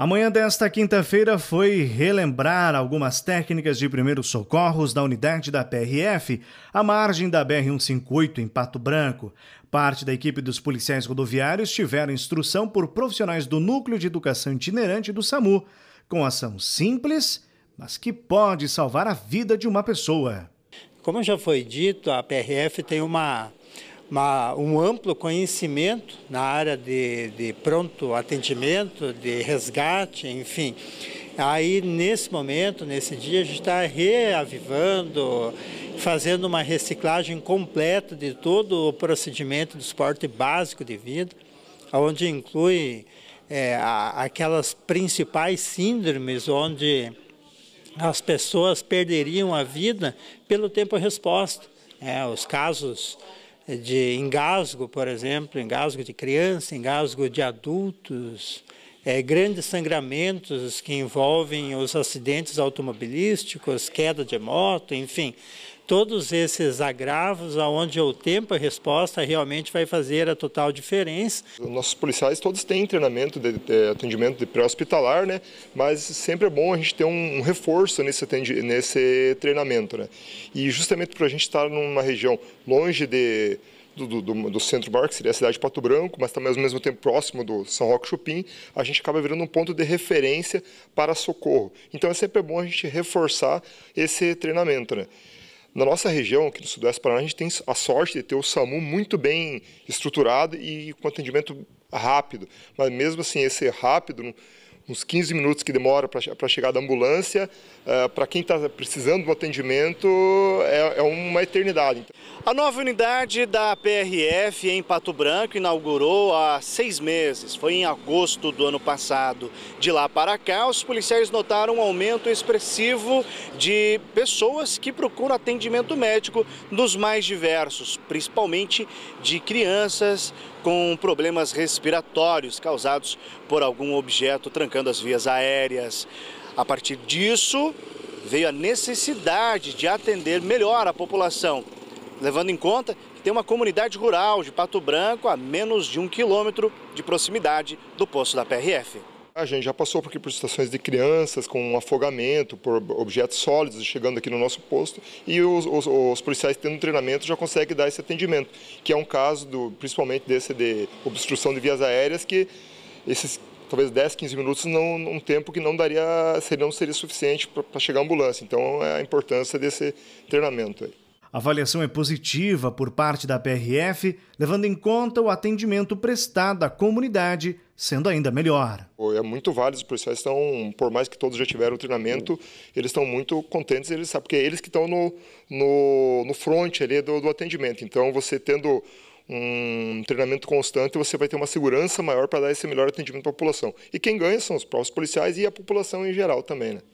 Amanhã desta quinta-feira foi relembrar algumas técnicas de primeiros socorros da unidade da PRF, à margem da BR-158 em Pato Branco. Parte da equipe dos policiais rodoviários tiveram instrução por profissionais do Núcleo de Educação Itinerante do SAMU, com ação simples, mas que pode salvar a vida de uma pessoa. Como já foi dito, a PRF tem uma uma, um amplo conhecimento na área de, de pronto atendimento, de resgate, enfim. Aí, nesse momento, nesse dia, a gente está reavivando, fazendo uma reciclagem completa de todo o procedimento do esporte básico de vida, onde inclui é, aquelas principais síndromes onde as pessoas perderiam a vida pelo tempo resposta. É, né? os casos de engasgo, por exemplo, engasgo de criança, engasgo de adultos, é, grandes sangramentos que envolvem os acidentes automobilísticos, queda de moto, enfim, todos esses agravos, aonde o tempo e resposta realmente vai fazer a total diferença. Nossos policiais todos têm treinamento de, de atendimento pré-hospitalar, né? Mas sempre é bom a gente ter um, reforço nesse, nesse treinamento, né? E justamente para a gente estar numa região longe de do, do, do, centro maior, que seria a cidade de Pato Branco, mas também ao mesmo tempo próximo do São Roque Chupim, a gente acaba virando um ponto de referência para socorro. Então é sempre bom a gente reforçar esse treinamento, né? Na nossa região, aqui no Sudeste Paraná, a gente tem a sorte de ter o SAMU muito bem estruturado e com atendimento rápido. Mas mesmo assim, esse rápido uns 15 minutos que demora para chegar da ambulância, uh, eh, para quem está precisando do atendimento, é, é uma eternidade. A nova unidade da PRF em Pato Branco inaugurou há seis meses, foi em agosto do ano passado. De lá para cá, os policiais notaram um aumento expressivo de pessoas que procuram atendimento médico nos mais diversos, principalmente de crianças com problemas respiratórios causados por algum objeto trancando atacando as vias aéreas. A partir disso, veio a necessidade de atender melhor a população, levando em conta que tem uma comunidade rural de Pato Branco a menos de um quilômetro de proximidade do posto da PRF. A ah, gente já passou por, aqui, por situações de crianças com um afogamento, por objetos sólidos chegando aqui no nosso posto e os, os, os policiais tendo treinamento já conseguem dar esse atendimento, que é um caso do, principalmente desse de obstrução de vias aéreas que esses talvez 10, 15 minutos, não, um tempo que não daria, não seria suficiente para chegar a ambulância. Então, é a importância desse treinamento aí. A avaliação é positiva por parte da PRF, levando em conta o atendimento prestado à comunidade, sendo ainda melhor. É muito válido, os policiais estão, por mais que todos já tiveram treinamento, eles estão muito contentes, eles sabem, porque é eles que estão no, no, no front ali do, do atendimento. Então, você tendo um treinamento constante, você vai ter uma segurança maior para dar esse melhor atendimento à população. E quem ganha são os próprios policiais e a população em geral também, né?